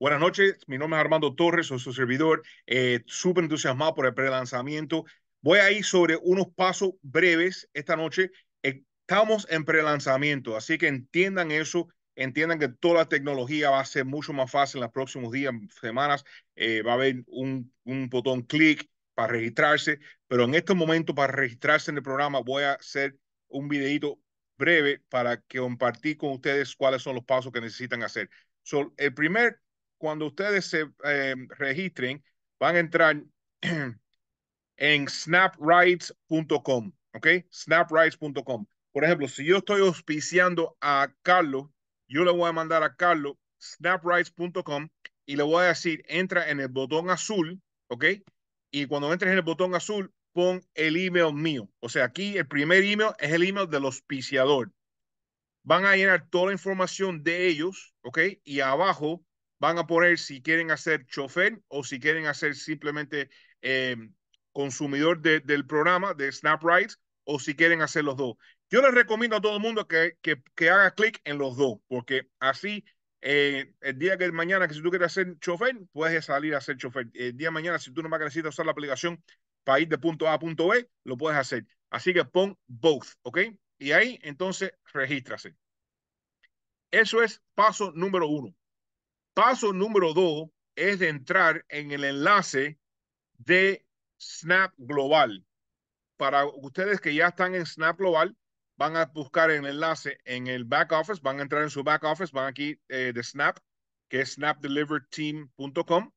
Buenas noches, mi nombre es Armando Torres, soy su servidor, eh, súper entusiasmado por el prelanzamiento. Voy a ir sobre unos pasos breves esta noche. Estamos en prelanzamiento, así que entiendan eso, entiendan que toda la tecnología va a ser mucho más fácil en los próximos días, semanas. Eh, va a haber un, un botón clic para registrarse, pero en este momento para registrarse en el programa voy a hacer un videito breve para que compartir con ustedes cuáles son los pasos que necesitan hacer. So, el primer cuando ustedes se eh, registren, van a entrar en snaprights.com, ¿ok? Snaprights.com. Por ejemplo, si yo estoy auspiciando a Carlos, yo le voy a mandar a Carlos snaprights.com y le voy a decir, entra en el botón azul, ¿ok? Y cuando entres en el botón azul, pon el email mío. O sea, aquí el primer email es el email del auspiciador. Van a llenar toda la información de ellos, ¿ok? Y abajo van a poner si quieren hacer chofer o si quieren hacer simplemente eh, consumidor del programa de Snap rides o si quieren hacer los dos. Yo les recomiendo a todo el mundo que, haga clic en los dos, porque así eh, el día que mañana, que si tú quieres hacer chofer, puedes salir a hacer chofer. El día de mañana, si tú no más necesitas usar la aplicación país de punto A a punto B, lo puedes hacer. Así que pon both, ¿ok? Y ahí entonces regístrase. Eso es paso número uno. Paso número dos es de entrar en el enlace de Snap Global. Para ustedes que ya están en Snap Global, van a buscar el enlace en el back office, van a entrar en su back office, van aquí eh, de Snap, que es snapdeliverteam.com.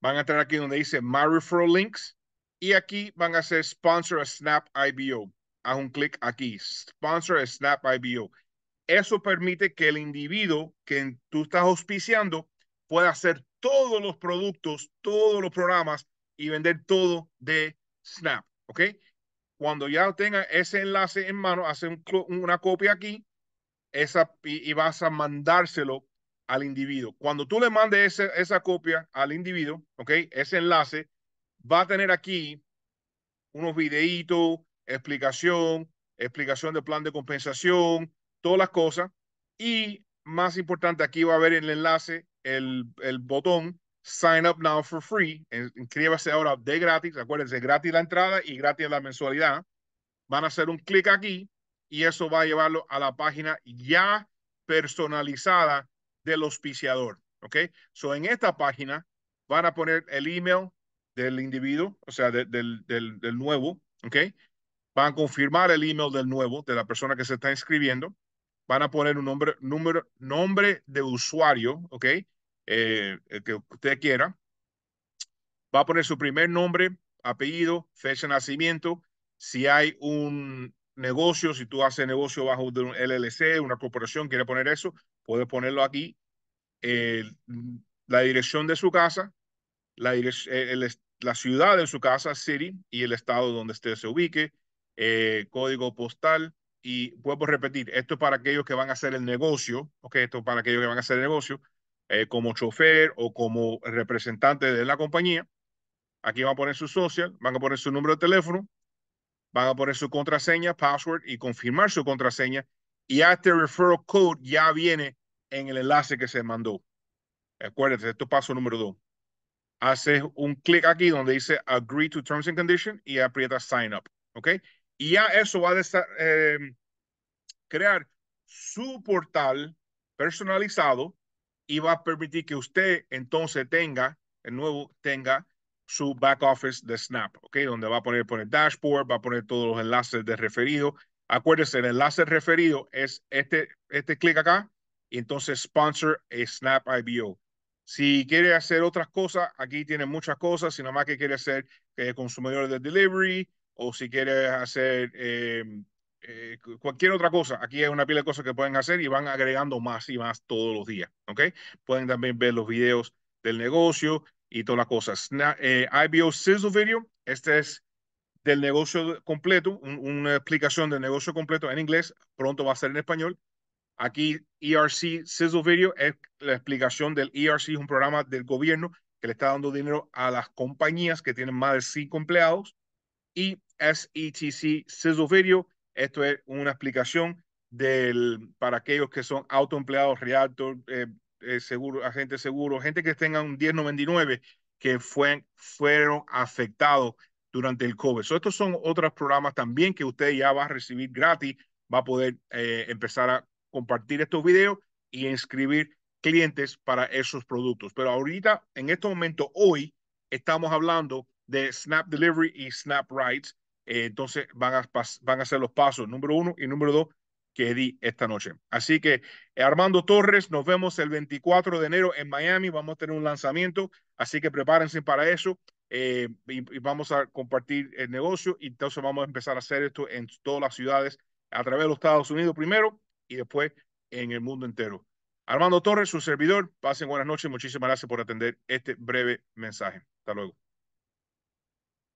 Van a entrar aquí donde dice My Referral Links y aquí van a hacer Sponsor a Snap IBO. Haz un clic aquí, Sponsor a Snap IBO. Eso permite que el individuo que tú estás auspiciando puede hacer todos los productos, todos los programas y vender todo de Snap, ¿ok? Cuando ya tenga ese enlace en mano, hace una copia aquí esa, y, vas a mandárselo al individuo. Cuando tú le mandes esa, esa copia al individuo, ¿ok? Ese enlace va a tener aquí unos videitos, explicación, explicación del plan de compensación, todas las cosas. Y más importante, aquí va a haber el enlace el, el botón Sign Up Now for Free. Inscríbase ahora de gratis. Acuérdense, gratis la entrada y gratis la mensualidad. Van a hacer un clic aquí y eso va a llevarlo a la página ya personalizada del auspiciador. ¿Ok? So, en esta página van a poner el email del individuo, o sea, del, del, del nuevo. ¿Ok? Van a confirmar el email del nuevo, de la persona que se está inscribiendo. Van a poner un nombre, número, nombre de usuario, ¿ok? Eh, el que usted quiera. Va a poner su primer nombre, apellido, fecha de nacimiento. Si hay un negocio, si tú haces negocio bajo un LLC, una corporación, quiere poner eso, puede ponerlo aquí. Mm, la dirección de su casa, la, eh, la ciudad de su casa, city, y el estado donde usted se ubique, eh, código postal. Y puedo repetir, esto es para aquellos que van a hacer el negocio, ok, esto es para aquellos que van a hacer el negocio. Eh, como chofer o como representante de la compañía. Aquí van a poner su social, van a poner su número de teléfono, van a poner su contraseña, password y confirmar su contraseña. Y este referral code ya viene en el enlace que se mandó. Acuérdate, esto es paso número dos. Haces un clic aquí donde dice Agree to Terms and Conditions y aprieta Sign Up. ¿Ok? Y ya eso va a eh, crear su portal personalizado y va a permitir que usted entonces tenga, el nuevo tenga su back office de Snap, ¿ok? Donde va a poner por el dashboard, va a poner todos los enlaces de referido. Acuérdese, el enlace referido es este, este clic acá, y entonces sponsor a Snap IBO. Si quiere hacer otras cosas, aquí tiene muchas cosas, si más que quiere hacer, eh, consumidor de delivery, o si quiere hacer eh, eh, cualquier otra cosa. Aquí hay una pila de cosas que pueden hacer y van agregando más y más todos los días. ¿Ok? Pueden también ver los videos del negocio y todas las cosas. Eh, IBO Sizzle Video, este es del negocio completo, una explicación del negocio completo en inglés, pronto va a ser en español. Aquí ERC Sizzle Video es la explicación del ERC, es un programa del gobierno que le está dando dinero a las compañías que tienen más de cinco empleados. Y SETC Sizzle Video esto es una explicación del, para aquellos que son autoempleados, realtor, eh, eh seguro, agente seguro, gente que tenga un 1099 que fue, fueron afectados durante el COVID. estos son otros programas también que usted ya va a recibir gratis, va a poder eh, empezar a compartir estos videos y inscribir clientes para esos productos. Pero ahorita, en este momento, hoy, estamos hablando de Snap Delivery y Snap Rights eh, entonces van a, van ser los pasos número uno y número dos que di esta noche. Así que eh, Armando Torres, nos vemos el 24 de enero en Miami, vamos a tener un lanzamiento, así que prepárense para eso eh, y, vamos a compartir el negocio y entonces vamos a empezar a hacer esto en todas las ciudades a través de los Estados Unidos primero y después en el mundo entero. Armando Torres, su servidor, pasen buenas noches, muchísimas gracias por atender este breve mensaje. Hasta luego.